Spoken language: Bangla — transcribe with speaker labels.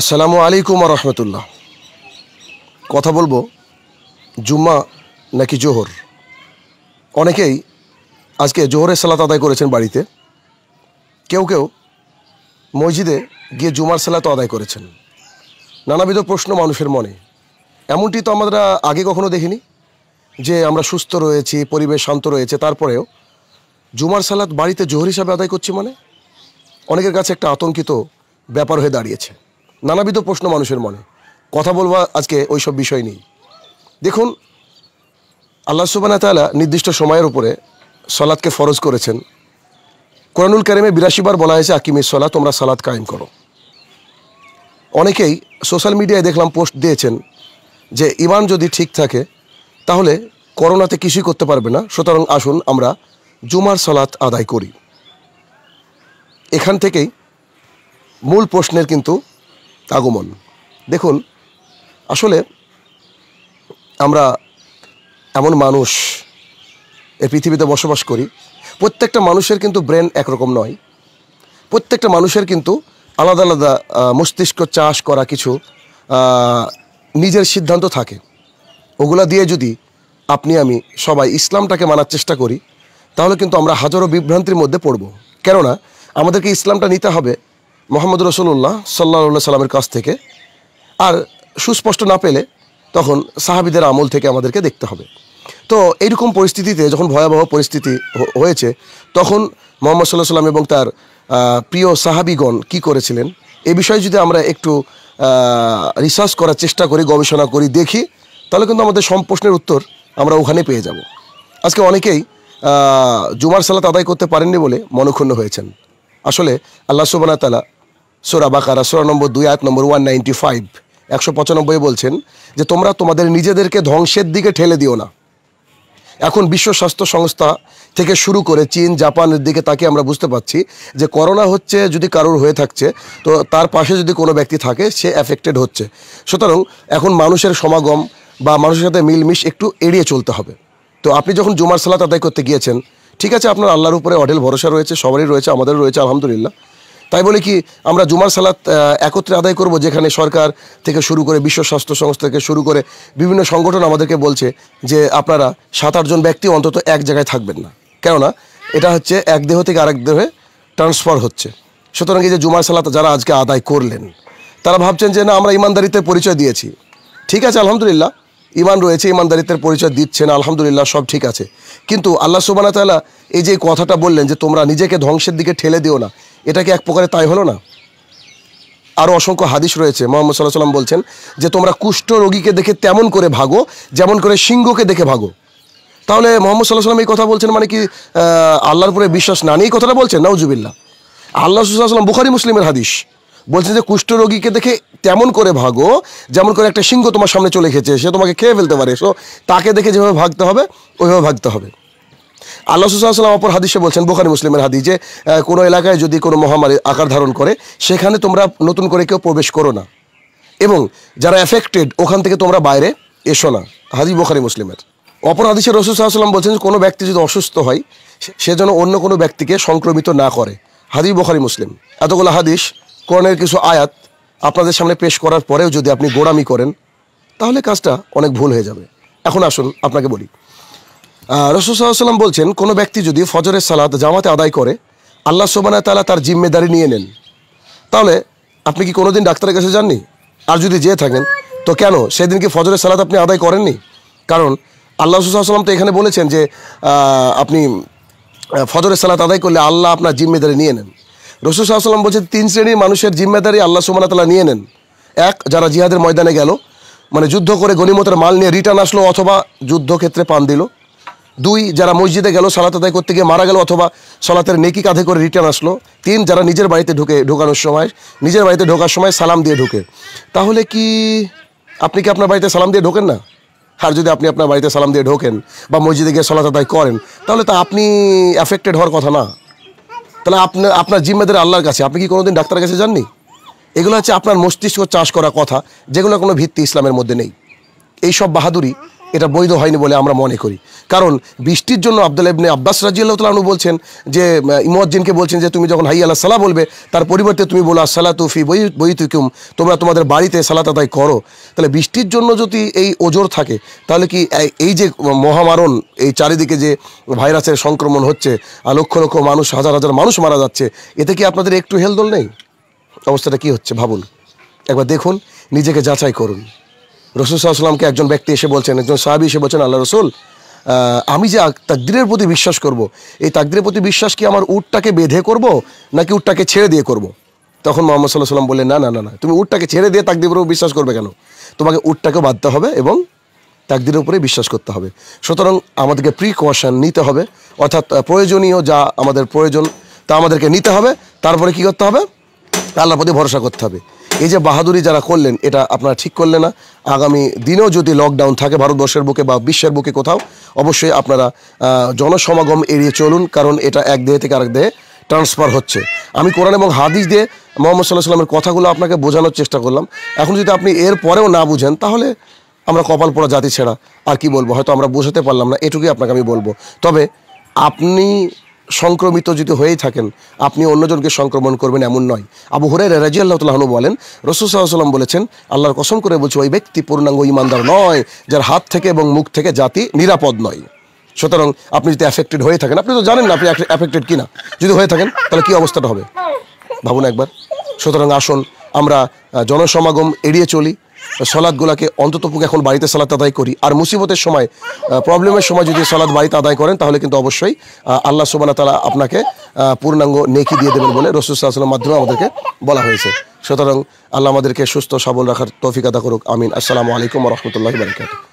Speaker 1: আসসালামু আলাইকুম রহমতুল্লাহ কথা বলবো জুম্মা নাকি জোহর অনেকেই আজকে জোহরের সালাত আদায় করেছেন বাড়িতে কেউ কেউ মসজিদে গিয়ে জুমার সালাত আদায় করেছেন নানাবিধ প্রশ্ন মানুষের মনে এমনটি তো আমরা আগে কখনো দেখিনি যে আমরা সুস্থ রয়েছি পরিবেশ শান্ত রয়েছে তারপরেও জুমার সালাত বাড়িতে জোহর হিসাবে আদায় করছি মানে অনেকের কাছে একটা আতঙ্কিত ব্যাপার হয়ে দাঁড়িয়েছে নানাবিধ প্রশ্ন মানুষের মনে কথা বলবা আজকে ওই সব বিষয় নেই দেখুন আল্লাহ সুবানা তালা নির্দিষ্ট সময়ের উপরে সলাদকে ফরজ করেছেন কোরআনুল কারিমে বিরাশিবার বলা হয়েছে আকিমের সলাদ তোমরা সালাদ কায়েম করো অনেকেই সোশ্যাল মিডিয়ায় দেখলাম পোস্ট দিয়েছেন যে ইমান যদি ঠিক থাকে তাহলে করোনাতে কিছুই করতে পারবে না সুতরাং আসুন আমরা জুমার সলাত আদায় করি এখান থেকেই মূল প্রশ্নের কিন্তু আগমন দেখুন আসলে আমরা এমন মানুষ এই পৃথিবীতে বসবাস করি প্রত্যেকটা মানুষের কিন্তু ব্রেন একরকম নয় প্রত্যেকটা মানুষের কিন্তু আলাদা আলাদা মস্তিষ্ক চাষ করা কিছু নিজের সিদ্ধান্ত থাকে ওগুলা দিয়ে যদি আপনি আমি সবাই ইসলামটাকে মানার চেষ্টা করি তাহলে কিন্তু আমরা হাজারো বিভ্রান্তির মধ্যে পড়ব কেননা আমাদেরকে ইসলামটা নিতে হবে মোহাম্মদ রসুল্লাহ সাল্লা সাল্লামের কাছ থেকে আর সুস্পষ্ট না পেলে তখন সাহাবিদের আমল থেকে আমাদেরকে দেখতে হবে তো এইরকম পরিস্থিতিতে যখন ভয়াবহ পরিস্থিতি হয়েছে তখন মোহাম্মদ সাল্লাহ সাল্লাম এবং তার প্রিয় সাহাবিগণ কি করেছিলেন এ বিষয়ে যদি আমরা একটু রিসার্চ করার চেষ্টা করি গবেষণা করি দেখি তাহলে কিন্তু আমাদের সম্প্রশ্নের উত্তর আমরা ওখানে পেয়ে যাব আজকে অনেকেই জুমার সালাত আদায় করতে পারেননি বলে মনক্ষুণ্ণ হয়েছেন আসলে আল্লাহ সুবানা তালা সোরা বাকারা সোরা নম্বর দুই আয়াত নম্বর ওয়ান নাইনটি ফাইভ একশো পঁচানব্বই বলছেন যে তোমরা তোমাদের নিজেদেরকে ধ্বংসের দিকে ঠেলে দিও না এখন বিশ্ব স্বাস্থ্য সংস্থা থেকে শুরু করে চীন জাপানের দিকে তাকে আমরা বুঝতে পাচ্ছি যে করোনা হচ্ছে যদি কারোর হয়ে থাকছে তো তার পাশে যদি কোনো ব্যক্তি থাকে সে অ্যাফেক্টেড হচ্ছে সুতরাং এখন মানুষের সমাগম বা মানুষের সাথে মিলমিশ একটু এড়িয়ে চলতে হবে তো আপনি যখন জুমার সালাত আদায় করতে গিয়েছেন ঠিক আছে আপনার আল্লাহর উপরে অঢেল ভরসা রয়েছে সবারই রয়েছে আমাদের রয়েছে আলহামদুলিল্লাহ তাই বলে কি আমরা জুমার সালাত একত্রে আদায় করব যেখানে সরকার থেকে শুরু করে বিশ্ব স্বাস্থ্য সংস্থা থেকে শুরু করে বিভিন্ন সংগঠন আমাদেরকে বলছে যে আপনারা সাত আটজন ব্যক্তি অন্তত এক জায়গায় থাকবেন না কেননা এটা হচ্ছে এক দেহ থেকে আরেক দেহে ট্রান্সফার হচ্ছে সুতরাং এই যে জুমার সালাত যারা আজকে আদায় করলেন তারা ভাবছেন যে না আমরা ইমানদারিতে পরিচয় দিয়েছি ঠিক আছে আলহামদুলিল্লাহ ইমান রয়েছে ইমানদারিত্বের পরিচয় দিচ্ছেন আলহামদুলিল্লাহ সব ঠিক আছে কিন্তু আল্লাহ সুবানা তালা এই যে কথাটা বললেন যে তোমরা নিজেকে ধ্বংসের দিকে ঠেলে দিও না এটা কি এক প্রকারে তাই হলো না আরও অসংখ্য হাদিস রয়েছে মোহাম্মদ সাল্লাহ সাল্লাম বলছেন যে তোমরা কুষ্ঠ রোগীকে দেখে তেমন করে ভাগো যেমন করে সিংহকে দেখে ভাগো তাহলে মোহাম্মদ সাল্লাহ সাল্লাম এই কথা বলছেন মানে কি আল্লাহর উপরে বিশ্বাস না নিয়েই কথাটা বলছেন নাউজুবিল্লা আল্লাহ সুসাল্লাম বুখারি মুসলিমের হাদিস বলছেন যে কুষ্ঠ রোগীকে দেখে তেমন করে ভাগো যেমন করে একটা সিংহ তোমার সামনে চলে গেছে সে তোমাকে খেয়ে ফেলতে পারে সো তাকে দেখে যেভাবে ভাগতে হবে ওইভাবে ভাগতে হবে আল্লাহ সুসাল্লাম অপর হাদিসে বলছেন বোখারি মুসলিমের হাদি যে কোনো এলাকায় যদি কোনো মহামারী আকার ধারণ করে সেখানে তোমরা নতুন করে কেউ প্রবেশ করো না এবং যারা এফেক্টেড ওখান থেকে তোমরা বাইরে এসো না হাদি বোখারি মুসলিমের অপর হাদিসে রসুল সাল্লাম বলছেন কোনো ব্যক্তি যদি অসুস্থ হয় সে যেন অন্য কোনো ব্যক্তিকে সংক্রমিত না করে হাদিস বোখারি মুসলিম এতগুলো হাদিস কোরআনের কিছু আয়াত আপনাদের সামনে পেশ করার পরেও যদি আপনি গোড়ামি করেন তাহলে কাজটা অনেক ভুল হয়ে যাবে এখন আসুন আপনাকে বলি রসুল সাল্লাম বলছেন কোনো ব্যক্তি যদি ফজরের সালাদ জামাতে আদায় করে আল্লাহ সোবানা তালা তার জিম্মেদারি নিয়ে নেন তাহলে আপনি কি কোনোদিন ডাক্তারের কাছে যাননি আর যদি যেয়ে থাকেন তো কেন সেদিন কি ফজরের সালাদ আপনি আদায় করেননি কারণ আল্লাহ সাল্লাম তো এখানে বলেছেন যে আপনি ফজরের সালাত আদায় করলে আল্লাহ আপনার জিম্মেদারি নিয়ে নেন রসুল সাল্লাম বলছেন তিন শ্রেণীর মানুষের জিম্মেদারি আল্লাহ সোমানা তালা নিয়ে নেন এক যারা জিহাদের ময়দানে গেল মানে যুদ্ধ করে গণিমতের মাল নিয়ে রিটার্ন আসলো অথবা যুদ্ধক্ষেত্রে পান দিল দুই যারা মসজিদে গেল সালাত আদায় করতে গিয়ে মারা গেল অথবা সলাতের নেকি কাঁধে করে রিটার্ন আসলো তিন যারা নিজের বাড়িতে ঢুকে ঢোকানোর সময় নিজের বাড়িতে ঢোকার সময় সালাম দিয়ে ঢুকে তাহলে কি আপনি কি আপনার বাড়িতে সালাম দিয়ে ঢোকেন না আর যদি আপনি আপনার বাড়িতে সালাম দিয়ে ঢোকেন বা মসজিদে গিয়ে সলাত আদায় করেন তাহলে তা আপনি অ্যাফেক্টেড হওয়ার কথা না তাহলে আপনার আপনার জিম্মেদারি আল্লাহর কাছে আপনি কি কোনোদিন ডাক্তারের কাছে যাননি এগুলো হচ্ছে আপনার মস্তিষ্ক চাষ করা কথা যেগুলো কোনো ভিত্তি ইসলামের মধ্যে নেই এই সব বাহাদুরি এটা বৈধ হয়নি বলে আমরা মনে করি কারণ বৃষ্টির জন্য আবদুল্লা ইবনে আব্বাস রাজিউল্লাহতালু বলছেন যে ইমজ্জিনকে বলছেন যে তুমি যখন হাই আল্লাহ সালাহ বলবে তার পরিবর্তে তুমি বলো আসসালা তুফি বই বইতুকুম তোমরা তোমাদের বাড়িতে সালাত আদায় করো তাহলে বৃষ্টির জন্য যদি এই ওজোর থাকে তাহলে কি এই যে মহামারণ এই চারিদিকে যে ভাইরাসের সংক্রমণ হচ্ছে আর লক্ষ লক্ষ মানুষ হাজার হাজার মানুষ মারা যাচ্ছে এতে কি আপনাদের একটু হেলদোল নেই অবস্থাটা কি হচ্ছে ভাবুন একবার দেখুন নিজেকে যাচাই করুন রসুল সাল্লামকে একজন ব্যক্তি এসে বলছেন একজন সাহাবি এসে বলছেন আল্লাহ রসুল আমি যে তাকদিরের প্রতি বিশ্বাস করব। এই তাকদিরের প্রতি বিশ্বাস কি আমার উটটাকে বেঁধে করব নাকি উটটাকে ছেড়ে দিয়ে করব। তখন মোহাম্মদ সাল্লাহ সাল্লাম বললেন না না না না তুমি উটটাকে ছেড়ে দিয়ে তাকদির উপরে বিশ্বাস করবে কেন তোমাকে উটটাকেও বাঁধতে হবে এবং তাকদিরের উপরে বিশ্বাস করতে হবে সুতরাং আমাদেরকে প্রিকশন নিতে হবে অর্থাৎ প্রয়োজনীয় যা আমাদের প্রয়োজন তা আমাদেরকে নিতে হবে তারপরে কি করতে হবে আল্লাহর প্রতি ভরসা করতে হবে এই যে বাহাদুরি যারা করলেন এটা আপনারা ঠিক করলেন না আগামী দিনেও যদি লকডাউন থাকে ভারতবর্ষের বুকে বা বিশ্বের বুকে কোথাও অবশ্যই আপনারা জনসমাগম এড়িয়ে চলুন কারণ এটা এক দেহে থেকে আরেক দেহে ট্রান্সফার হচ্ছে আমি কোরআন এবং হাদিস দিয়ে মোহাম্মদ সাল্লাহ সাল্লামের কথাগুলো আপনাকে বোঝানোর চেষ্টা করলাম এখন যদি আপনি এর পরেও না বুঝেন তাহলে আমরা কপাল পড়া জাতি ছেড়া আর কি বলবো হয়তো আমরা বোঝাতে পারলাম না এটুকুই আপনাকে আমি বলবো তবে আপনি সংক্রমিত যদি হয়ে থাকেন আপনি অন্যজনকে সংক্রমণ করবেন এমন নয় আবু হরে রাজি আল্লাহ তালাহনু বলেন রসুসাল্লাম বলেছেন আল্লাহর কসম করে বলছে ওই ব্যক্তি পূর্ণাঙ্গ ইমানদার নয় যার হাত থেকে এবং মুখ থেকে জাতি নিরাপদ নয় সুতরাং আপনি যদি অ্যাফেক্টেড হয়ে থাকেন আপনি তো জানেন না আপনি অ্যাফেক্টেড কিনা যদি হয়ে থাকেন তাহলে কী অবস্থাটা হবে ভাবুন একবার সুতরাং আসুন আমরা জনসমাগম এড়িয়ে চলি সলাদগুলোকে অন্তত এখন বাড়িতে সালাদ আদায় করি আর মুসিবতের সময় প্রবলেমের সময় যদি সলাদ বাড়িতে আদায় করেন তাহলে কিন্তু অবশ্যই আল্লাহ সুবান তালা আপনাকে পূর্ণাঙ্গ নেকি দিয়ে দেবেন বলে রসুল মাধ্যমে আমাদেরকে বলা হয়েছে সুতরাং আল্লাহ আমাদেরকে সুস্থ সবল রাখার তৌফিক করুক আমিন আসসালামু আলাইকুম রহমতুল্লাহ বারকাত